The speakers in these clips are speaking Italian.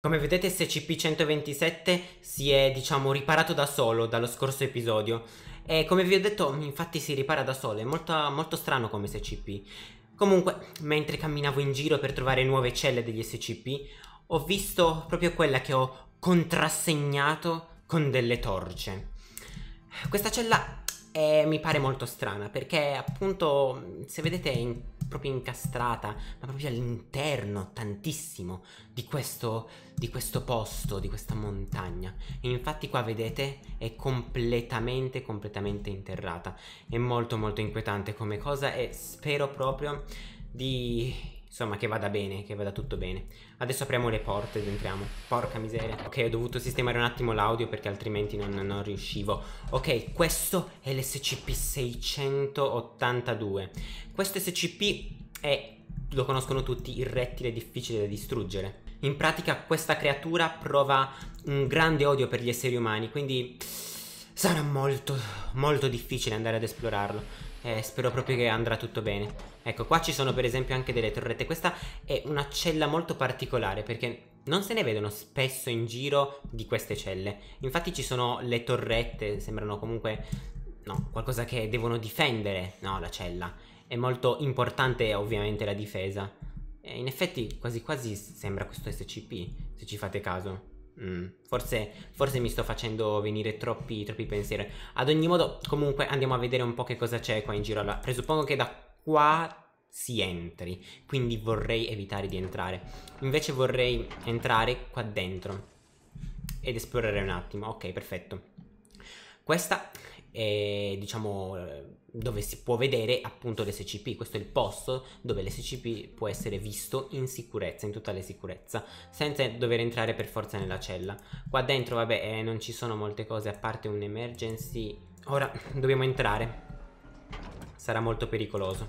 Come vedete SCP-127 si è, diciamo, riparato da solo dallo scorso episodio. E come vi ho detto, infatti si ripara da solo, è molto, molto strano come SCP. Comunque, mentre camminavo in giro per trovare nuove celle degli SCP, ho visto proprio quella che ho contrassegnato con delle torce. Questa cella è, mi pare molto strana, perché appunto, se vedete è in proprio incastrata, ma proprio all'interno tantissimo di questo, di questo posto, di questa montagna. E infatti qua vedete è completamente, completamente interrata. È molto molto inquietante come cosa e spero proprio di Insomma, che vada bene, che vada tutto bene. Adesso apriamo le porte ed entriamo. Porca miseria. Ok, ho dovuto sistemare un attimo l'audio perché altrimenti non, non, riuscivo. Ok, questo è l'SCP-682. Questo SCP è, lo conoscono tutti, il rettile difficile da distruggere. In pratica questa creatura prova un grande odio per gli esseri umani, quindi sarà molto, molto difficile andare ad esplorarlo eh, spero proprio che andrà tutto bene. Ecco, qua ci sono per esempio anche delle torrette. Questa è una cella molto particolare perché non se ne vedono spesso in giro di queste celle. Infatti ci sono le torrette, sembrano comunque no, qualcosa che devono difendere, no, la cella. È molto importante ovviamente la difesa. E in effetti quasi quasi sembra questo SCP, se ci fate caso. Mm, forse, forse, mi sto facendo venire troppi, troppi, pensieri. Ad ogni modo, comunque andiamo a vedere un po' che cosa c'è qua in giro. Allora, presuppongo che da qua si entri, quindi vorrei evitare di entrare. Invece vorrei entrare qua dentro ed esplorare un attimo. Ok, perfetto. Questa è, diciamo, eh, dove si può vedere appunto l'SCP, questo è il posto dove l'SCP può essere visto in sicurezza, in totale sicurezza, senza dover entrare per forza nella cella. Qua dentro, vabbè, eh, non ci sono molte cose a parte un emergency. Ora dobbiamo entrare. Sarà molto pericoloso.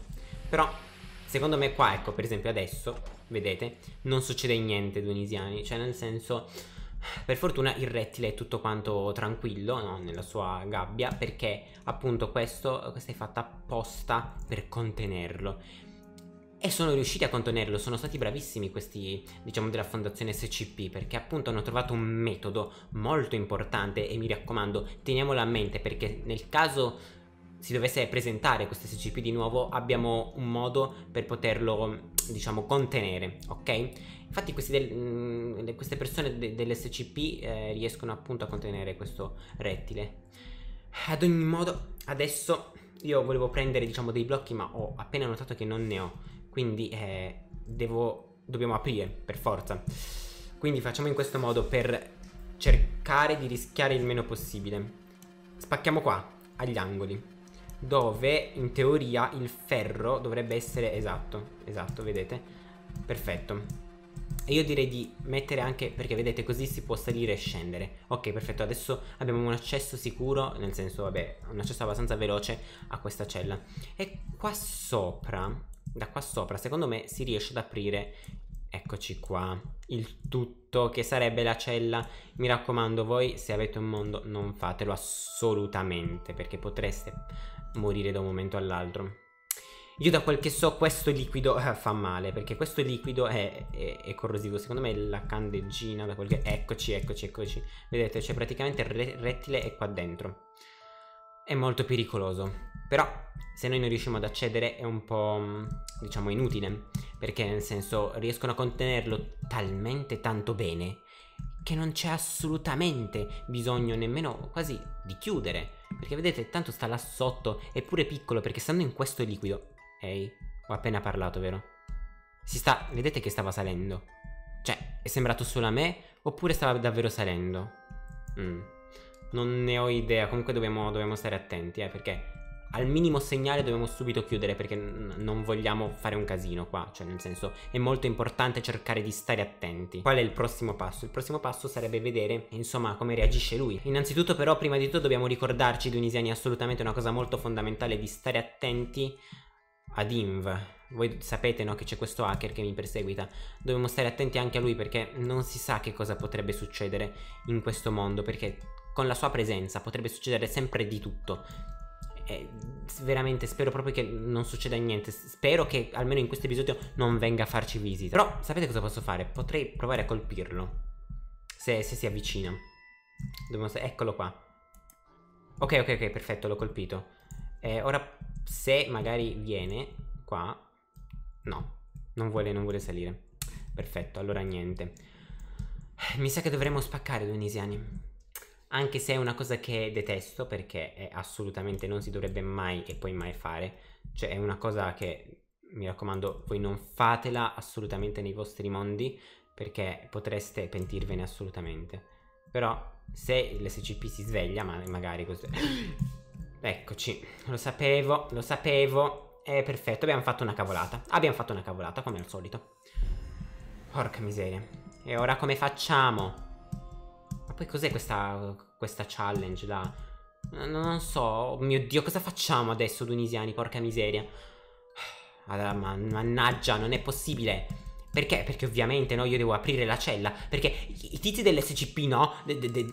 Però Secondo me qua, ecco, per esempio adesso, vedete, non succede niente dunisiani, cioè nel senso per fortuna il rettile è tutto quanto tranquillo no? nella sua gabbia perché appunto questo, questo è fatto apposta per contenerlo. E sono riusciti a contenerlo, sono stati bravissimi questi, diciamo, della fondazione SCP, perché appunto hanno trovato un metodo molto importante e mi raccomando, teniamolo a mente perché nel caso si dovesse presentare questo SCP di nuovo, abbiamo un modo per poterlo diciamo, contenere, ok? Infatti del, mh, mm, queste persone de, dell'SCP eh, riescono appunto a contenere questo rettile. Ad ogni modo, adesso io volevo prendere, diciamo, dei blocchi, ma ho appena notato che non ne ho, quindi eh, devo, dobbiamo aprire, per forza. Quindi facciamo in questo modo per cercare di rischiare il meno possibile. Spacchiamo qua, agli angoli dove in teoria il ferro dovrebbe essere esatto, esatto, vedete? Perfetto. E io direi di mettere anche, perché vedete così si può salire e scendere. Ok, perfetto, adesso abbiamo un accesso sicuro, nel senso, vabbè, un accesso abbastanza veloce a questa cella. E qua sopra, da qua sopra, secondo me si riesce ad aprire, eccoci qua, il tutto che sarebbe la cella. Mi raccomando, voi se avete un mondo non fatelo assolutamente, perché potreste morire da un momento all'altro. Io da quel che so questo liquido eh, fa male, perché questo liquido è, è, è, corrosivo, secondo me è la candeggina, da quel che... Eccoci, eccoci, eccoci. Vedete, c'è cioè praticamente il re rettile è qua dentro. È molto pericoloso, però se noi non riusciamo ad accedere è un po', diciamo, inutile, perché nel senso riescono a contenerlo talmente tanto bene che non c'è assolutamente bisogno nemmeno quasi di chiudere. Perché vedete, tanto sta là sotto, è pure piccolo, perché stando in questo liquido... Ehi, ho appena parlato, vero? Si sta... vedete che stava salendo. Cioè, è sembrato solo a me, oppure stava davvero salendo? Mm. Non ne ho idea, comunque dobbiamo, dobbiamo stare attenti, eh, perché al minimo segnale dobbiamo subito chiudere perché n- non vogliamo fare un casino qua, cioè nel senso è molto importante cercare di stare attenti. Qual è il prossimo passo? Il prossimo passo sarebbe vedere insomma come reagisce lui. Innanzitutto però prima di tutto dobbiamo ricordarci Dunisiani assolutamente una cosa molto fondamentale di stare attenti ad Inv. Voi sapete no, che c'è questo hacker che mi perseguita. Dobbiamo stare attenti anche a lui perché non si sa che cosa potrebbe succedere in questo mondo perché con la sua presenza potrebbe succedere sempre di tutto eh, veramente spero proprio che non succeda niente. Spero che almeno in questo episodio non venga a farci visita. Però sapete cosa posso fare? Potrei provare a colpirlo. Se, se si avvicina. Dobbiamo, eccolo qua. Ok, ok, ok, perfetto, l'ho colpito. Eh, ora, se magari viene qua... No, non vuole, non vuole salire. Perfetto, allora niente. Mi sa che dovremmo spaccare, Dunisiani anche se è una cosa che detesto perché assolutamente non si dovrebbe mai e poi mai fare, cioè è una cosa che mi raccomando voi non fatela assolutamente nei vostri mondi perché potreste pentirvene assolutamente. Però se l'SCP si sveglia, ma magari così... Eccoci, lo sapevo, lo sapevo. È perfetto, abbiamo fatto una cavolata. Abbiamo fatto una cavolata, come al solito. Porca miseria. E ora come facciamo? Ma poi cos'è questa, questa challenge là? Non, so, oh mio Dio, cosa facciamo adesso, tunisiani, porca miseria. Allora, man mannaggia, non è possibile. Perché? Perché ovviamente, no, io devo aprire la cella. Perché i tizi dell'SCP, no, de de de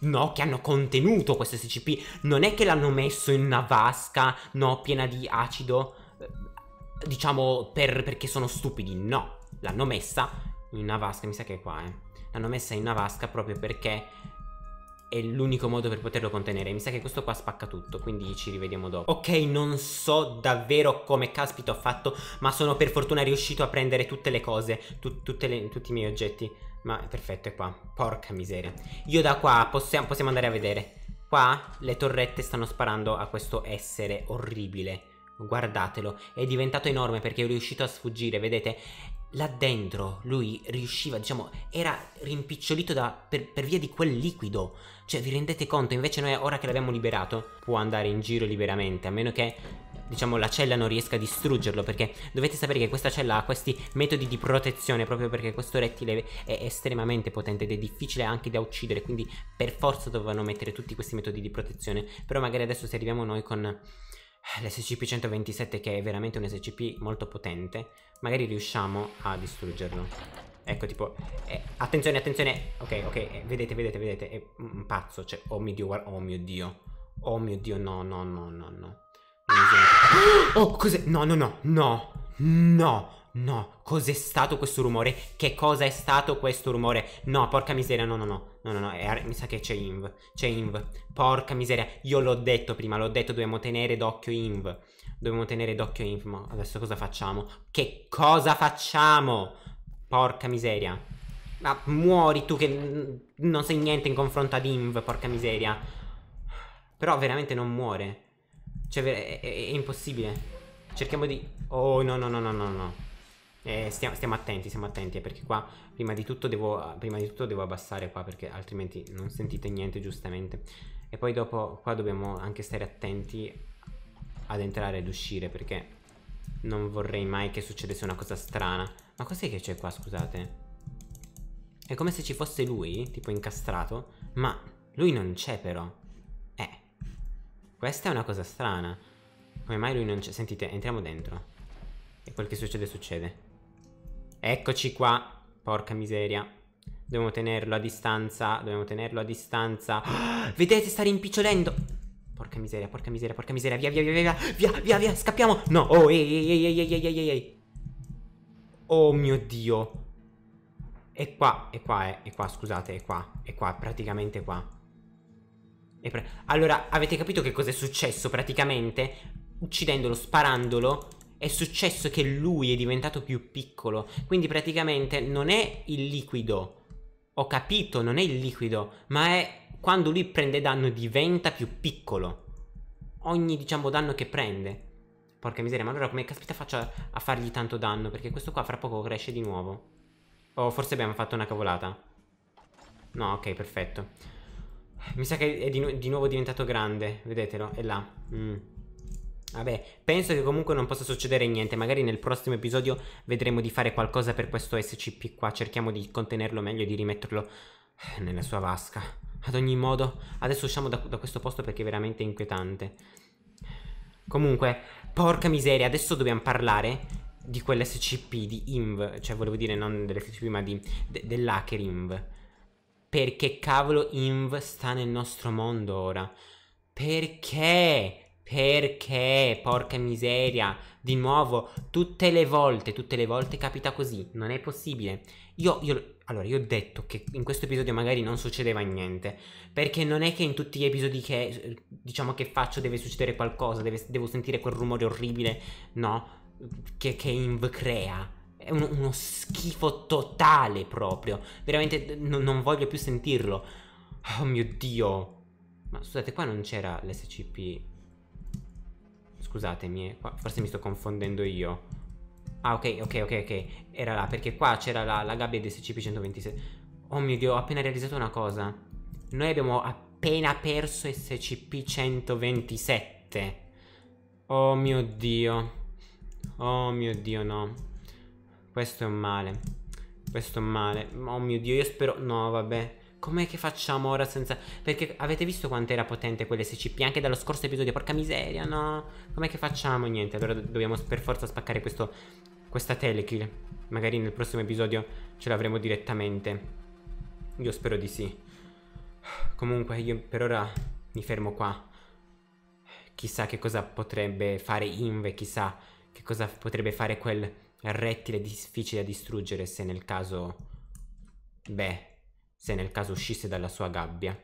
no, che hanno contenuto questo SCP, non è che l'hanno messo in una vasca, no, piena di acido, eh, diciamo, per perché sono stupidi, no. L'hanno messa in una vasca, mi sa che è qua, eh. L'hanno messa in una vasca proprio perché è l'unico modo per poterlo contenere. Mi sa che questo qua spacca tutto, quindi ci rivediamo dopo. Ok, non so davvero come caspita ho fatto, ma sono per fortuna riuscito a prendere tutte le cose, tu tutte le, tutti i miei oggetti. Ma perfetto, è qua. Porca miseria. Io da qua possiamo, possiamo andare a vedere. Qua le torrette stanno sparando a questo essere orribile guardatelo, è diventato enorme perché è riuscito a sfuggire, vedete? là dentro lui riusciva, diciamo, era rimpicciolito da, per, per, via di quel liquido. Cioè, vi rendete conto? Invece noi, ora che l'abbiamo liberato, può andare in giro liberamente, a meno che, diciamo, la cella non riesca a distruggerlo, perché dovete sapere che questa cella ha questi metodi di protezione, proprio perché questo rettile è estremamente potente ed è difficile anche da uccidere, quindi per forza dovevano mettere tutti questi metodi di protezione. Però magari adesso se arriviamo noi con eh, l'SCP-127 che è veramente un SCP molto potente, magari riusciamo a distruggerlo. Ecco, tipo, eh, attenzione, attenzione, ok, ok, eh, vedete, vedete, vedete, è un pazzo, cioè, oh mio dio, guarda, oh mio dio, oh mio dio, no, no, no, no, no. Oh, cos'è? No, no, no, no, no, no, cos'è stato questo rumore? Che cosa è stato questo rumore? No, porca miseria, no, no, no, no, no, no, è, mi sa che c'è Inv, c'è Inv, porca miseria, io l'ho detto prima, l'ho detto, dobbiamo tenere d'occhio Inv, dobbiamo tenere d'occhio Inv, ma adesso cosa facciamo? Che cosa facciamo? Porca miseria, ma muori tu che non sei niente in confronto ad Inv, porca miseria, però veramente non muore, cioè è, è, è impossibile. Cerchiamo di... Oh no no no no no no eh, stiamo, stiamo, attenti, stiamo attenti, eh, perché qua prima di, devo, prima di, tutto devo, abbassare qua perché altrimenti non sentite niente giustamente. E poi dopo qua dobbiamo anche stare attenti ad entrare ed uscire perché non vorrei mai che succedesse una cosa strana. Ma cos'è che c'è qua, scusate? È come se ci fosse lui, tipo incastrato, ma lui non c'è però. Eh, questa è una cosa strana. Come mai lui non c'è? Sentite, entriamo dentro. E quel che succede, succede. Eccoci qua. Porca miseria. Dobbiamo tenerlo a distanza. Dobbiamo tenerlo a distanza. Oh, vedete, sta rimpicciolendo. Porca miseria, porca miseria, porca miseria. Via, via, via, via, via, via, via, scappiamo. No, oh, ehi, ehi, ehi, ehi, ehi, ehi. Oh mio Dio. È qua, è qua, è, eh. è qua, scusate, è qua. È qua, praticamente qua. Pra allora, avete capito che cosa è successo praticamente? Uccidendolo, sparandolo, è successo che lui è diventato più piccolo. Quindi praticamente non è il liquido. Ho capito, non è il liquido, ma è quando lui prende danno diventa più piccolo. Ogni, diciamo, danno che prende. Porca miseria, ma allora come caspita faccio a, a fargli tanto danno? Perché questo qua fra poco cresce di nuovo. Oh, forse abbiamo fatto una cavolata. No, ok, perfetto. Mi sa che è di, nu di nuovo diventato grande, vedetelo, è là. Mm. Vabbè, penso che comunque non possa succedere niente, magari nel prossimo episodio vedremo di fare qualcosa per questo SCP qua, cerchiamo di contenerlo meglio, e di rimetterlo nella sua vasca. Ad ogni modo, adesso usciamo da, da questo posto perché è veramente inquietante. Comunque, porca miseria, adesso dobbiamo parlare di quell'SCP, di INV, cioè volevo dire non dell'SCP ma di, de, dell'hacker INV. Perché cavolo INV sta nel nostro mondo ora? Perché? Perché, porca miseria, di nuovo, tutte le volte, tutte le volte capita così, non è possibile. Io, io, allora, io ho detto che in questo episodio magari non succedeva niente, perché non è che in tutti gli episodi che, diciamo, che faccio deve succedere qualcosa, deve, devo sentire quel rumore orribile, no, che, che Inv crea. È un, uno schifo totale proprio, veramente no, non voglio più sentirlo. Oh mio Dio. Ma scusate, qua non c'era l'SCP Scusatemi, eh, forse mi sto confondendo io. Ah, ok, ok, ok, ok. Era là, perché qua c'era la, la gabbia di SCP-126. Oh mio Dio, ho appena realizzato una cosa. Noi abbiamo appena perso SCP-127. Oh mio Dio. Oh mio Dio, no. Questo è un male. Questo è un male. Oh mio Dio, io spero... No, vabbè. Com'è che facciamo ora senza... Perché avete visto quanto era potente quell'SCP? Anche dallo scorso episodio, porca miseria, no? Com'è che facciamo? Niente, allora dobbiamo per forza spaccare questo... Questa telekill. Magari nel prossimo episodio ce l'avremo direttamente. Io spero di sì. Comunque, io per ora mi fermo qua. Chissà che cosa potrebbe fare Inve, chissà che cosa potrebbe fare quel rettile difficile da distruggere se nel caso... Beh se nel caso uscisse dalla sua gabbia.